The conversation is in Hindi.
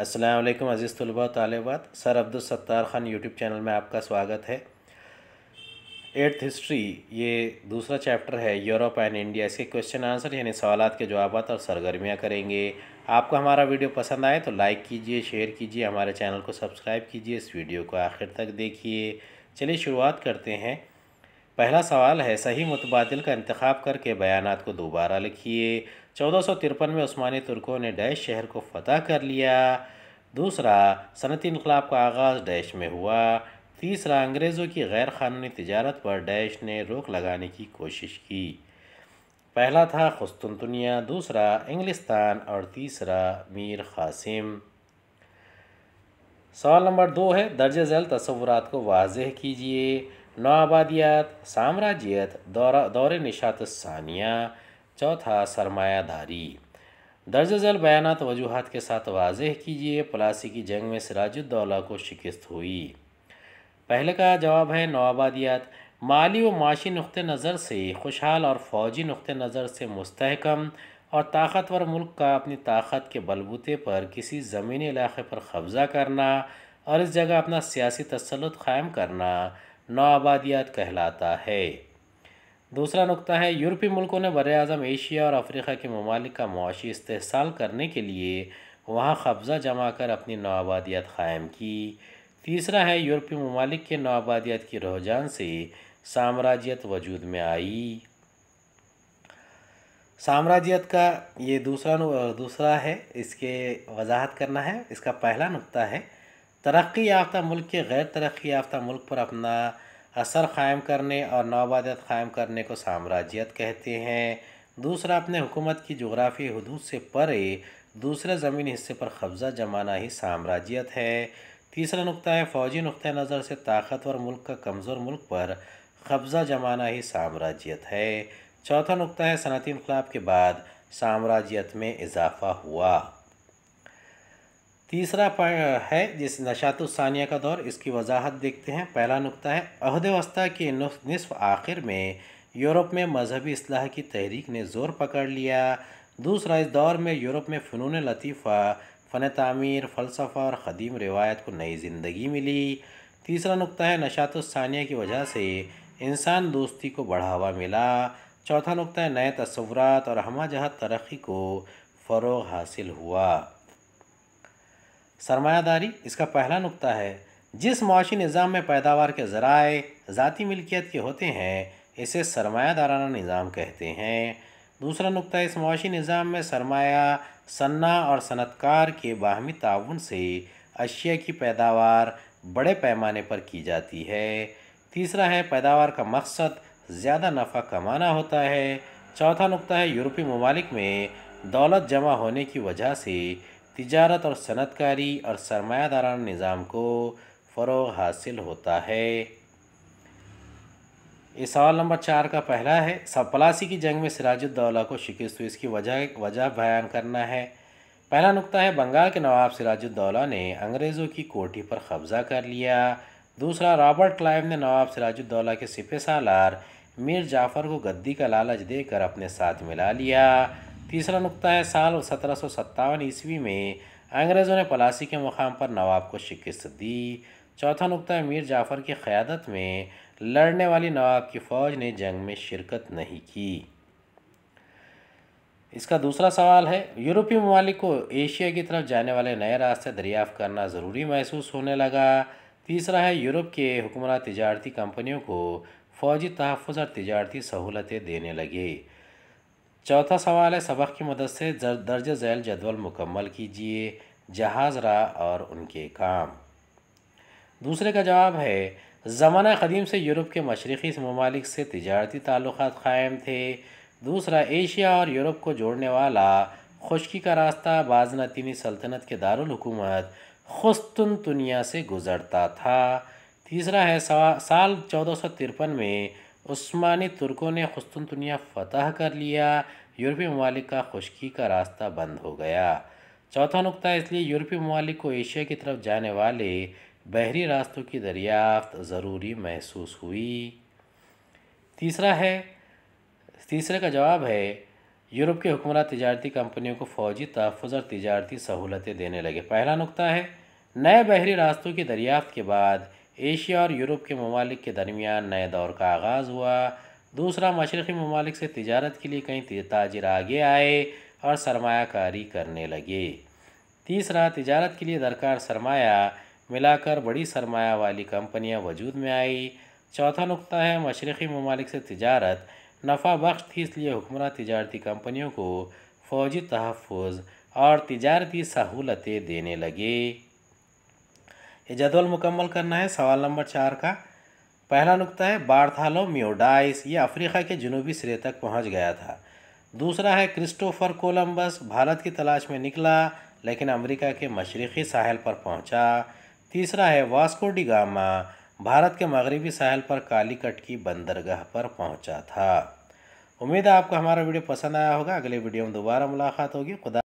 असलकम अज़ीज़ तलबा तालबात sir Abdul Sattar Khan YouTube channel में आपका स्वागत है एट्थ हिस्ट्री ये दूसरा चैप्टर है यूरोप एंड इंडिया इसके क्वेश्चन आंसर यानी सवाल के जवाब और सरगर्मियाँ करेंगे आपको हमारा वीडियो पसंद आए तो लाइक कीजिए शेयर कीजिए हमारे चैनल को सब्सक्राइब कीजिए इस वीडियो को आखिर तक देखिए चलिए शुरुआत करते हैं पहला सवाल है सही मुतबादल का इंतखब करके बयान को दोबारा लिखिए चौदह सौ तिरपन में उस्मानी तुर्कों ने डैश शहर को फतह कर लिया दूसरा सनती इनकलाब का आगाज़ डैश में हुआ तीसरा अंग्रेज़ों की गैर कानूनी तजारत पर डैश ने रोक लगाने की कोशिश की पहला था खुस्तुनतनिया दूसरा इंग्लिस्तान और तीसरा मीर कासिम सवाल नंबर दो है दर्ज झैल तस्वुरात को वाजह कीजिए नवाबादियात साम्राज्यत दौरा दौर निशात सानिया चौथा सरमायाधारी दर्ज जल बयानात वजूहत के साथ वाजह कीजिए पलासी की जंग में सिराजुद्दौला को शिकस्त हुई पहले का जवाब है नवाबादियात माली व माशी नक़ नज़र से खुशहाल और फौजी नक़ नज़र से मुस्तकम और ताकतवर मुल्क का अपनी ताकत के बलबूते पर किसी ज़मीनी इलाके पर कब्ज़ा करना और इस जगह अपना सियासी तसलुत क़ायम करना नाबादियात कहलाता है दूसरा नुकता है यूरोपीय मुल्कों ने बर अज़म एशिया और अफ्रीका के ममालिक का मुआशी इस्तेसाल करने के लिए वहाँ कब्ज़ा जमा कर अपनी नाबादियात क़ायम की तीसरा है यूरोपीय ममालिक के नाबादियात की रुझान से साम्राज्यत वजूद में आई साम्राज्यत का ये दूसरा दूसरा है इसके वजाहत करना है इसका पहला नुकता है तरक्की याफ्तः मुल्क के गैर तरक्की याफ्तः मुल्क पर अपना असर क़ायम करने और नौबादत क़ायम करने को साम्राज्यत कहते हैं दूसरा अपने हुकूमत की जोग्राफी हदूद से परे दूसरे ज़मीन हिस्से पर कब्ज़ा जमाना ही साम्राज्यत है तीसरा नुकता है फ़ौजी नुक़ नज़र से ताकतवर मुल्क का कमज़ोर मुल्क पर कब्ज़ा जमाना ही साम्राज्यत है चौथा नुकता है सनती इनकलाब के बाद साम्राज्यत में इजाफ़ा हुआ तीसरा है जिस नशात सानिया का दौर इसकी वजाहत देखते हैं पहला नुकता है वस्ता के नसफ आखिर में यूरोप में मजहबी असलाह की तहरीक ने ज़ोर पकड़ लिया दूसरा इस दौर में यूरोप में फ़नून लतीफ़ा फ़न तमीर फ़लसफ़ा और ख़दीम रिवायत को नई ज़िंदगी मिली तीसरा नुकता है नशात सानिया की वजह से इंसान दोस्ती को बढ़ावा मिला चौथा नुकता है नए तस्वरत और हम जहाँ तरक्की को फ़रोग हासिल हुआ सरमायादारी इसका पहला नुकता है जिस मुआशी निज़ाम में पैदावार के ज़राए ज़ाती मिल्कियत के होते हैं इसे सरमायादाराना निज़ाम कहते हैं दूसरा नुकता इस मुआशी निज़ाम में सरमाया सन्ना और सनतकार के बाहमी ताउन से अशिया की पैदावार बड़े पैमाने पर की जाती है तीसरा है पैदावार का मकसद ज़्यादा नफ़ा कमाना होता है चौथा नुकता है यूरोपीय ममालिक में दौलत जमा होने की वजह से तजारत और सनतकारी और सरमायादारान निज़ाम को फ़रोग हासिल होता है ये सवाल नंबर चार का पहला है सप्लासी की जंग में सिराजुद्दौला को शिकस्त हुई इसकी वजह वजह बयान करना है पहला नुकता है बंगाल के नवाब सिराजुद्दौला ने अंग्रेज़ों की कोठी पर कब्ज़ा कर लिया दूसरा रॉबर्ट क्लाइव ने नवाब सिराजुद्दौला के सिपे सालार मीर जाफ़र को गद्दी का लालच देकर अपने साथ मिला लिया तीसरा नुकता है साल सत्रह सौ सत्तावन ईस्वी में अंग्रेज़ों ने पलासी के मुकाम पर नवाब को शिकस्त दी चौथा नुकता है मीर जाफ़र की क़्यादत में लड़ने वाली नवाब की फ़ौज ने जंग में शिरकत नहीं की इसका दूसरा सवाल है यूरोपीय ममालिक को एशिया की तरफ जाने वाले नए रास्ते दरियाफ़ करना ज़रूरी महसूस होने लगा तीसरा है यूरोप के हुक्मरान तजारती कंपनियों को फ़ौजी तहफ़ और तजारती सहूलतें देने लगे चौथा सवाल है सबक की मदद से दर्ज झैल जदवल मुकम्मल कीजिए जहाज रहा और उनके काम दूसरे का जवाब है ज़माना कदीम से यूरोप के मशरक़ी ममालिक से तजारती ताल्लुक क़ायम थे दूसरा एशिया और यूरोप को जोड़ने वाला खुशकी का रास्ता बाजनातीनी सल्तनत के दारकूमत खुस्तन दुनिया से गुज़रता था तीसरा है साल चौदह सौ तिरपन में उस्मानी तुर्कों ने खस्तुन दुनिया फतह कर लिया यूरोपीय ममालिक का खुशकी का रास्ता बंद हो गया चौथा नुकता इसलिए यूरोपीय ममालिक को एशिया की तरफ जाने वाले बहरी रास्तों की दरियाफ्त ज़रूरी महसूस हुई तीसरा है तीसरे का जवाब है यूरोप के हुक्मरान तजारती कंपनियों को फ़ौजी तहफ़ और तजारती सहूलतें देने लगे पहला नुकता है नए बहरी रास्तों की दरियाफ्त के बाद एशिया और यूरोप के ममालिक के दरमियान नए दौर का आगाज़ हुआ दूसरा मशरक़ी ममालिक से तजारत के लिए कई ताजर आगे आए और सरमाकारी करने लगे तीसरा तजारत के लिए दरकार सरमाया मिलाकर बड़ी सरमाया वाली कंपनियां वजूद में आई चौथा नुकता है मशरक़ी ममालिक से तजारत नफ़ा बख्श थी इसलिए हुक्मरान तजारती कंपनियों को फ़ौजी तहफ़ और तजारती सहूलतें देने लगे ये जदवल मुकम्मल करना है सवाल नंबर चार का पहला नुकता है बारथालो म्योडाइस ये अफ्रीका के जनूबी सिरे तक पहुंच गया था दूसरा है क्रिस्टोफर कोलंबस भारत की तलाश में निकला लेकिन अमेरिका के मशरक़ी साहल पर पहुंचा। तीसरा है वास्को डिगामा भारत के मगरबी साहल पर कालीकट की बंदरगाह पर पहुंचा था उम्मीद है आपको हमारा वीडियो पसंद आया होगा अगले वीडियो में दोबारा मुलाकात होगी खुदा